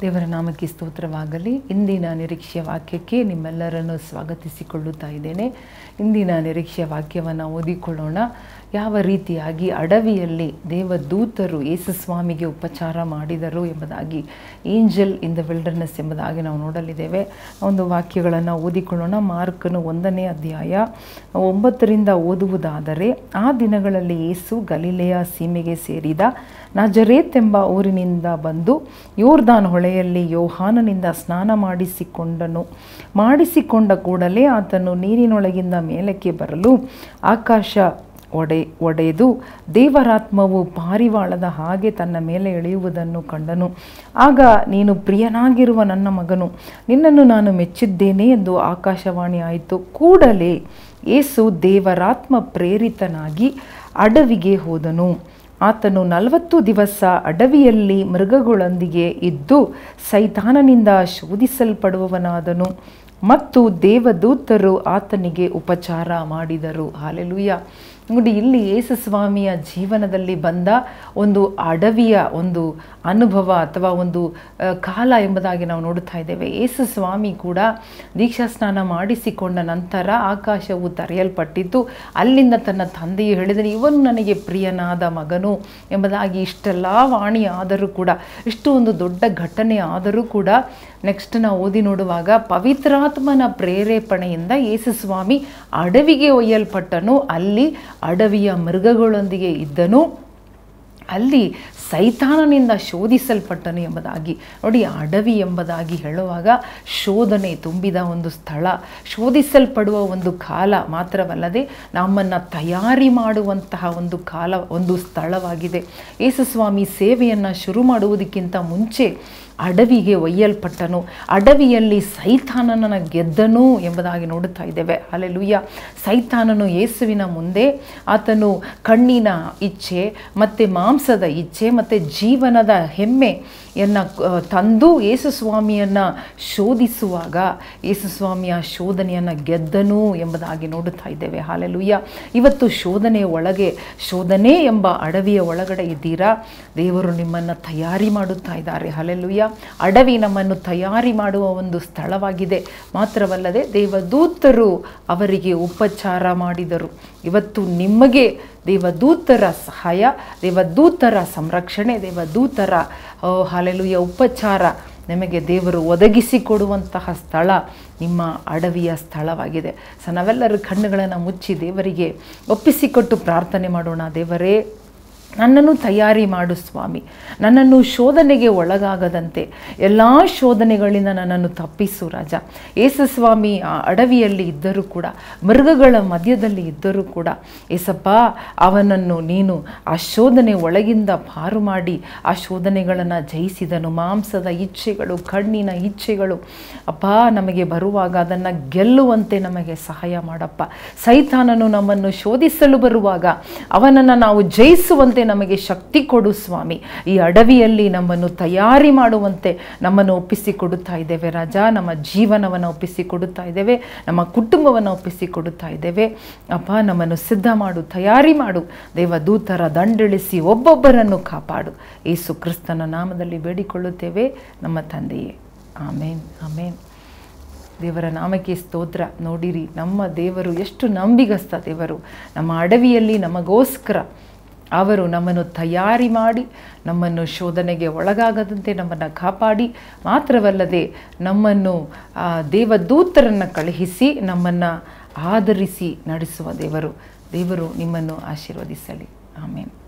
ದೇವರ ನಾಮಕ್ಕೆ ಸ್ತೋತ್ರವಾಗಲಿ ಇಂದಿನ ನಿರೀಕ್ಷೆಯ ವಾಕ್ಯಕ್ಕೆ ನಿಮ್ಮೆಲ್ಲರನ್ನು ಸ್ವಾಗತಿಸಿಕೊಳ್ಳುತ್ತಾ ಇದ್ದೇನೆ ಇಂದಿನ ನಿರೀಕ್ಷೆಯ ವಾಕ್ಯವನ್ನು ಓದಿಕೊಳ್ಳೋಣ ಯಾವ ರೀತಿಯಾಗಿ ಅಡವಿಯಲ್ಲಿ ದೇವದೂತರು ಸ್ವಾಮಿಗೆ ಉಪಚಾರ ಮಾಡಿದರು ಎಂಬುದಾಗಿ ಏಂಜಲ್ ಇನ್ ದ ವಿಲ್ಡರ್ನೆಸ್ ಎಂಬುದಾಗಿ ನಾವು ನೋಡಲಿದ್ದೇವೆ ಒಂದು ವಾಕ್ಯಗಳನ್ನು ಓದಿಕೊಳ್ಳೋಣ ಮಾರ್ಕನು ಒಂದನೇ ಅಧ್ಯಾಯ ಒಂಬತ್ತರಿಂದ ಓದುವುದಾದರೆ ಆ ದಿನಗಳಲ್ಲಿ ಯೇಸು ಗಲೀಲೆಯ ಸೀಮೆಗೆ ಸೇರಿದ ನಜರೇತ್ ಎಂಬ ಊರಿನಿಂದ ಬಂದು ಯೋರ್ದಾನ್ ಹೊಳೆಯಲ್ಲಿ ಯೋಹಾನನಿಂದ ಸ್ನಾನ ಮಾಡಿಸಿಕೊಂಡನು ಮಾಡಿಸಿಕೊಂಡ ಕೂಡಲೇ ಆತನು ನೀರಿನೊಳಗಿಂದ ಮೇಲಕ್ಕೆ ಬರಲು ಆಕಾಶ ಒಡೆ ಒಡೆದು ದೇವರಾತ್ಮವು ಪಾರಿವಾಳದ ಹಾಗೆ ತನ್ನ ಮೇಲೆ ಎಳೆಯುವುದನ್ನು ಕಂಡನು ಆಗ ನೀನು ಪ್ರಿಯನಾಗಿರುವ ನನ್ನ ಮಗನು ನಿನ್ನನ್ನು ನಾನು ಮೆಚ್ಚಿದ್ದೇನೆ ಎಂದು ಆಕಾಶವಾಣಿ ಆಯಿತು ಕೂಡಲೇ ಏಸು ದೇವರಾತ್ಮ ಪ್ರೇರಿತನಾಗಿ ಅಡವಿಗೆ ಹೋದನು ಆತನು ನಲವತ್ತು ದಿವಸ ಅಡವಿಯಲ್ಲಿ ಮೃಗಗಳೊಂದಿಗೆ ಇದ್ದು ಸೈತಾನನಿಂದ ಶೋಧಿಸಲ್ಪಡುವವನಾದನು ಮತ್ತು ದೇವದೂತರು ಆತನಿಗೆ ಉಪಚಾರ ಮಾಡಿದರು ಹಾಲೆಲುಯ್ಯ ನೋಡಿ ಇಲ್ಲಿ ಯೇಸು ಸ್ವಾಮಿಯ ಜೀವನದಲ್ಲಿ ಬಂದ ಒಂದು ಅಡವಿಯ ಒಂದು ಅನುಭವ ಅಥವಾ ಒಂದು ಕಾಲ ಎಂಬುದಾಗಿ ನಾವು ನೋಡುತ್ತಾ ಇದ್ದೇವೆ ಯೇಸು ಸ್ವಾಮಿ ಕೂಡ ದೀಕ್ಷಾ ಸ್ನಾನ ಮಾಡಿಸಿಕೊಂಡ ನಂತರ ಆಕಾಶವು ತರೆಯಲ್ಪಟ್ಟಿತು ಅಲ್ಲಿಂದ ತನ್ನ ತಂದೆಯು ಹೇಳಿದರೆ ಇವನು ನನಗೆ ಪ್ರಿಯನಾದ ಮಗನು ಎಂಬುದಾಗಿ ಇಷ್ಟೆಲ್ಲ ವಾಣಿ ಆದರೂ ಕೂಡ ಇಷ್ಟು ಒಂದು ದೊಡ್ಡ ಘಟನೆ ಆದರೂ ಕೂಡ ನೆಕ್ಸ್ಟ್ ನಾವು ಓದಿ ನೋಡುವಾಗ ಪವಿತ್ರಾತ್ಮನ ಪ್ರೇರೇಪಣೆಯಿಂದ ಯೇಸು ಸ್ವಾಮಿ ಅಡವಿಗೆ ಒಯ್ಯಲ್ಪಟ್ಟನು ಅಲ್ಲಿ ಅಡವಿಯ ಮೃಗಗಳೊಂದಿಗೆ ಇದ್ದನು ಅಲ್ಲಿ ಸೈತಾನನಿಂದ ಶೋಧಿಸಲ್ಪಟ್ಟನು ಎಂಬುದಾಗಿ ನೋಡಿ ಅಡವಿ ಎಂಬುದಾಗಿ ಹೇಳುವಾಗ ಶೋಧನೆ ತುಂಬಿದ ಒಂದು ಸ್ಥಳ ಶೋಧಿಸಲ್ಪಡುವ ಒಂದು ಕಾಲ ಮಾತ್ರವಲ್ಲದೆ ನಮ್ಮನ್ನು ತಯಾರಿ ಮಾಡುವಂತಹ ಒಂದು ಕಾಲ ಒಂದು ಸ್ಥಳವಾಗಿದೆ ಯೇಸುಸ್ವಾಮಿ ಸೇವೆಯನ್ನು ಶುರು ಮಾಡುವುದಕ್ಕಿಂತ ಮುಂಚೆ ಅಡವಿಗೆ ಒಯ್ಯಲ್ಪಟ್ಟನು ಅಡವಿಯಲ್ಲಿ ಸೈತಾನನನ್ನು ಗೆದ್ದನು ಎಂಬುದಾಗಿ ನೋಡುತ್ತಾ ಇದ್ದೇವೆ ಅಲೆ ಸೈತಾನನು ಯೇಸುವಿನ ಮುಂದೆ ಆತನು ಕಣ್ಣಿನ ಇಚ್ಛೆ ಮತ್ತು ಮಾಂಸದ ಇಚ್ಛೆ ಮತ್ತು ಜೀವನದ ಹೆಮ್ಮೆಯನ್ನು ತಂದು ಯೇಸು ಸ್ವಾಮಿಯನ್ನು ಶೋಧಿಸುವಾಗ ಯೇಸು ಸ್ವಾಮಿಯ ಶೋಧನೆಯನ್ನು ಗೆದ್ದನು ಎಂಬುದಾಗಿ ನೋಡುತ್ತಾ ಇದ್ದೇವೆ ಹಾಲೆ ಇವತ್ತು ಶೋಧನೆಯ ಒಳಗೆ ಶೋಧನೆ ಎಂಬ ಅಡವಿಯ ಒಳಗಡೆ ಇದ್ದೀರಾ ದೇವರು ನಿಮ್ಮನ್ನು ತಯಾರಿ ಮಾಡುತ್ತಾ ಇದ್ದಾರೆ ಹಾಲೆ ಅಡವಿ ನಮ್ಮನ್ನು ತಯಾರಿ ಮಾಡುವ ಒಂದು ಸ್ಥಳವಾಗಿದೆ ಮಾತ್ರವಲ್ಲದೆ ದೇವದೂತರು ಅವರಿಗೆ ಉಪಚಾರ ಮಾಡಿದರು ಇವತ್ತು ನಿಮಗೆ ದೇವದೂತರ ಸಹಾಯ ದೇವದೂತರ ಸಂರಕ್ಷಣೆ ದೇವದೂತರ ಹಾಲೆಲುಯ ಉಪಚಾರ ನಿಮಗೆ ದೇವರು ಒದಗಿಸಿಕೊಡುವಂತಹ ಸ್ಥಳ ನಿಮ್ಮ ಅಡವಿಯ ಸ್ಥಳವಾಗಿದೆ ಸೊ ನಾವೆಲ್ಲರೂ ಕಣ್ಣುಗಳನ್ನು ಮುಚ್ಚಿ ದೇವರಿಗೆ ಒಪ್ಪಿಸಿಕೊಟ್ಟು ಪ್ರಾರ್ಥನೆ ಮಾಡೋಣ ದೇವರೇ ನನ್ನನ್ನು ತಯಾರಿ ಮಾಡು ಸ್ವಾಮಿ ನನ್ನನ್ನು ಶೋಧನೆಗೆ ಒಳಗಾಗದಂತೆ ಎಲ್ಲ ಶೋಧನೆಗಳಿಂದ ನನ್ನನ್ನು ತಪ್ಪಿಸು ರಾಜ ಸ್ವಾಮಿ ಆ ಅಡವಿಯಲ್ಲಿ ಇದ್ದರೂ ಕೂಡ ಮೃಗಗಳ ಮಧ್ಯದಲ್ಲಿ ಇದ್ದರೂ ಕೂಡ ಏಸಪ್ಪ ಅವನನ್ನು ನೀನು ಆ ಶೋಧನೆ ಒಳಗಿಂದ ಪಾರು ಮಾಡಿ ಆ ಶೋಧನೆಗಳನ್ನು ಜಯಿಸಿದನು ಮಾಂಸದ ಇಚ್ಛೆಗಳು ಕಣ್ಣಿನ ಇಚ್ಛೆಗಳು ಅಪ್ಪ ನಮಗೆ ಬರುವಾಗ ಅದನ್ನು ಗೆಲ್ಲುವಂತೆ ನಮಗೆ ಸಹಾಯ ಮಾಡಪ್ಪ ಸೈತಾನನು ನಮ್ಮನ್ನು ಶೋಧಿಸಲು ಬರುವಾಗ ಅವನನ್ನು ನಾವು ಜಯಿಸುವಂತೆ ನಮಗೆ ಶಕ್ತಿ ಕೊಡು ಸ್ವಾಮಿ ಈ ಅಡವಿಯಲ್ಲಿ ನಮ್ಮನ್ನು ತಯಾರಿ ಮಾಡುವಂತೆ ನಮ್ಮನ್ನು ಒಪ್ಪಿಸಿಕೊಡುತ್ತಾ ಇದ್ದೇವೆ ರಾಜ ನಮ್ಮ ಜೀವನವನ್ನು ಒಪ್ಪಿಸಿಕೊಡುತ್ತಾ ಇದ್ದೇವೆ ನಮ್ಮ ಕುಟುಂಬವನ್ನು ಒಪ್ಪಿಸಿಕೊಡುತ್ತಾ ಇದ್ದೇವೆ ಅಪ್ಪ ನಮ್ಮನ್ನು ಸಿದ್ಧ ಮಾಡು ತಯಾರಿ ಮಾಡು ದೇವದೂತರ ದಂಡಿಳಿಸಿ ಒಬ್ಬೊಬ್ಬರನ್ನು ಕಾಪಾಡು ಏಸು ಕ್ರಿಸ್ತನ ನಾಮದಲ್ಲಿ ಬೇಡಿಕೊಳ್ಳುತ್ತೇವೆ ನಮ್ಮ ತಂದೆಯೇ ಆಮೇನ್ ಆಮೇನ್ ದೇವರ ನಾಮಕ್ಕೆ ಸ್ತೋತ್ರ ನೋಡಿರಿ ನಮ್ಮ ದೇವರು ಎಷ್ಟು ನಂಬಿಗಸ್ತ ದೇವರು ನಮ್ಮ ಅಡವಿಯಲ್ಲಿ ನಮಗೋಸ್ಕರ ಅವರು ನಮ್ಮನ್ನು ತಯಾರಿ ಮಾಡಿ ನಮ್ಮನ್ನು ಶೋಧನೆಗೆ ಒಳಗಾಗದಂತೆ ನಮ್ಮನ್ನು ಕಾಪಾಡಿ ಮಾತ್ರವಲ್ಲದೆ ನಮ್ಮನ್ನು ದೇವದೂತರನ್ನು ಕಳುಹಿಸಿ ನಮ್ಮನ್ನು ಆಧರಿಸಿ ನಡೆಸುವ ದೇವರು ದೇವರು ನಿಮ್ಮನ್ನು ಆಶೀರ್ವದಿಸಲಿ ಆಮೇಲೆ